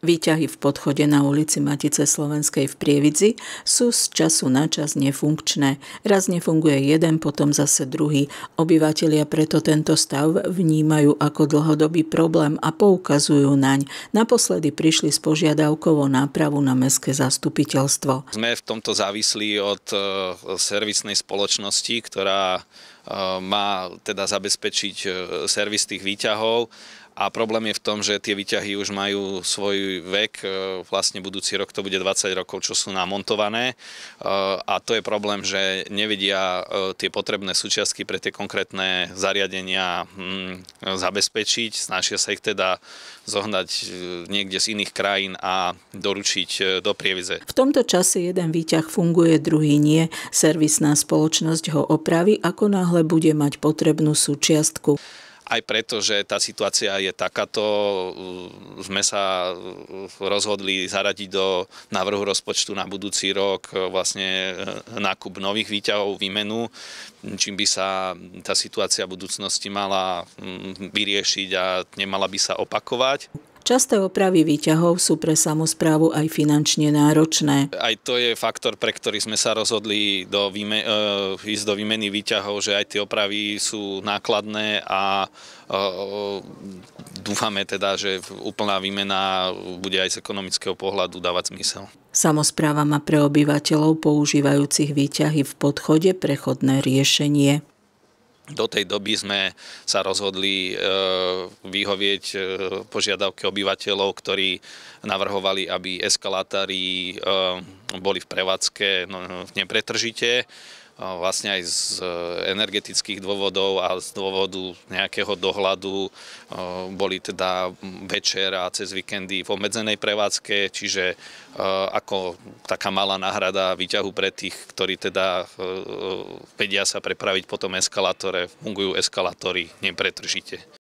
Výťahy v podchode na ulici Matice Slovenskej v Prievidzi sú z času na čas nefunkčné. Raz nefunguje jeden, potom zase druhý. Obyvatelia preto tento stav vnímajú ako dlhodobý problém a poukazujú naň. Naposledy prišli s požiadavkou o nápravu na mestské zastupiteľstvo. Sme v tomto závislí od e, servisnej spoločnosti, ktorá e, má teda zabezpečiť e, servis tých výťahov a problém je v tom, že tie výťahy už majú svoj vek, e, vlastne budúci rok to bude 20 rokov, čo sú namontované e, a to je problém, že nevedia e, tie potrebné súčiastky pre tie konkrétne zariadenia hm, zabezpečiť, snažia sa ich teda zohnať niekde z iných krajín a doručiť do prievize. V tomto čase jeden výťah funguje, druhý nie. Servisná spoločnosť ho opraví, ako náhle bude mať potrebnú súčiastku aj preto, že tá situácia je takáto, uh, sme sa uh, rozhodli zaradiť do návrhu rozpočtu na budúci rok uh, vlastne nákup nových výťahov, výmenu, čím by sa tá situácia v budúcnosti mala mm, vyriešiť a nemala by sa opakovať. Časté opravy výťahov sú pre samozprávu aj finančne náročné. Aj to je faktor, pre ktorý sme sa rozhodli do výme, e, ísť do výmeny výťahov, že aj tie opravy sú nákladné a e, dúfame teda, že úplná výmena bude aj z ekonomického pohľadu dávať zmysel. Samozpráva má pre obyvateľov používajúcich výťahy v podchode prechodné riešenie. Do tej doby sme sa rozhodli e, vyhovieť e, požiadavke obyvateľov, ktorí navrhovali, aby eskalátory e, boli v prevádzke no, nepretržite vlastne aj z e, energetických dôvodov a z dôvodu nejakého dohľadu e, boli teda večer a cez víkendy v obmedzenej prevádzke, čiže e, ako taká malá náhrada výťahu pre tých, ktorí teda vedia sa prepraviť po tom eskalátore, fungujú eskalátory nepretržite.